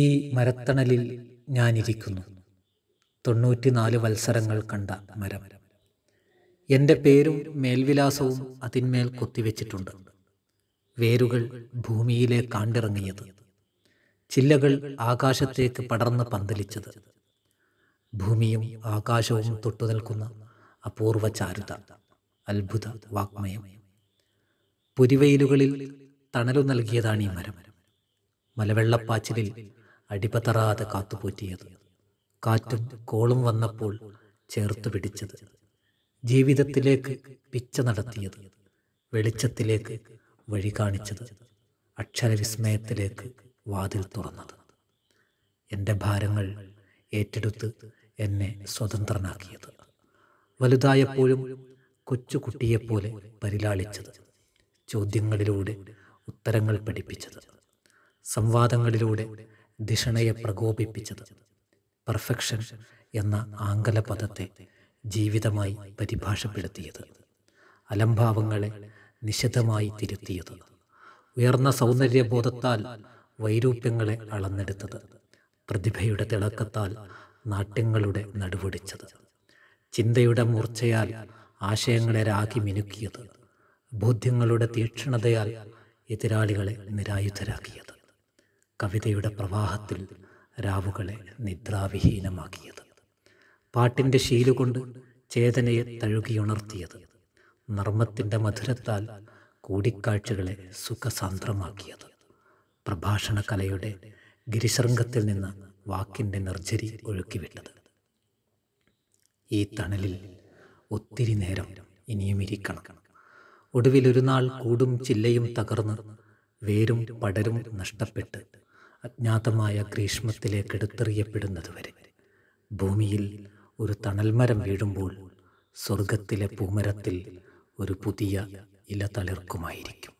ഈ മരത്തണലിൽ ഞാനിരിക്കുന്നു തൊണ്ണൂറ്റിനാല് വത്സരങ്ങൾ കണ്ട മരം എൻ്റെ പേരും മേൽവിലാസവും അതിന്മേൽ കൊത്തിവെച്ചിട്ടുണ്ട് വേരുകൾ ഭൂമിയിലെ കാണ്ടിറങ്ങിയത് ചില്ലകൾ ആകാശത്തേക്ക് പടർന്ന് പന്തലിച്ചത് ഭൂമിയും ആകാശവും തൊട്ടു നിൽക്കുന്ന അപൂർവ ചാരുത അത്ഭുത വാഗ്മയം പുരിവെയിലുകളിൽ തണലു നൽകിയതാണ് ഈ മരം മലവെള്ളപ്പാച്ചിലിൽ അടിപതറാതെ കാത്തുപോറ്റിയത് കാറ്റും കോളും വന്നപ്പോൾ ചേർത്ത് പിടിച്ചത് ജീവിതത്തിലേക്ക് പിച്ച നടത്തിയത് വെളിച്ചത്തിലേക്ക് വഴി കാണിച്ചത് അക്ഷരവിസ്മയത്തിലേക്ക് വാതിൽ തുറന്നത് എൻ്റെ ഭാരങ്ങൾ ഏറ്റെടുത്ത് എന്നെ സ്വതന്ത്രനാക്കിയത് വലുതായപ്പോഴും കൊച്ചുകുട്ടിയെപ്പോലെ പരിലാളിച്ചത് ചോദ്യങ്ങളിലൂടെ ഉത്തരങ്ങൾ പഠിപ്പിച്ചത് സംവാദങ്ങളിലൂടെ ധിഷണയെ പ്രകോപിപ്പിച്ചത് പെർഫെക്ഷൻ എന്ന ആംഗല പദത്തെ ജീവിതമായി പരിഭാഷപ്പെടുത്തിയത് അലംഭാവങ്ങളെ നിശിതമായി തിരുത്തിയത് ഉയർന്ന സൗന്ദര്യബോധത്താൽ വൈരൂപ്യങ്ങളെ അളന്നെടുത്തത് പ്രതിഭയുടെ തിളക്കത്താൽ നാട്യങ്ങളുടെ നടുവടിച്ചത് ചിന്തയുടെ മൂർച്ചയാൽ ആശയങ്ങളെ രാഖി മിനുക്കിയത് ബോധ്യങ്ങളുടെ തീക്ഷണതയാൽ എതിരാളികളെ നിരായുധരാക്കിയത് കവിതയുടെ പ്രവാഹത്തിൽ രാവുകളെ നിദ്രാവിഹീനമാക്കിയത് പാട്ടിൻ്റെ ശീലുകൊണ്ട് ചേതനയെ തഴുകിയുണർത്തിയത് നർമ്മത്തിൻ്റെ മധുരത്താൽ കൂടിക്കാഴ്ചകളെ സുഖസാന്ദ്രമാക്കിയത് പ്രഭാഷണ കലയുടെ ഗിരിശൃംഗത്തിൽ നിന്ന് വാക്കിൻ്റെ നിർജരി ഒഴുക്കിവിട്ടത് ഈ തണലിൽ ഒത്തിരി നേരം ഇനിയും ഇരിക്കണം ഒടുവിൽ ഒരു നാൾ കൂടും ചില്ലയും തകർന്ന് വേരും പടരും നഷ്ടപ്പെട്ട് അജ്ഞാതമായ ഗ്രീഷ്മത്തിലേക്ക് എടുത്തെറിയപ്പെടുന്നതുവരെ ഭൂമിയിൽ ഒരു തണൽമരം വീഴുമ്പോൾ സ്വർഗത്തിലെ പൂമരത്തിൽ ഒരു പുതിയ ഇല തളിർക്കുമായിരിക്കും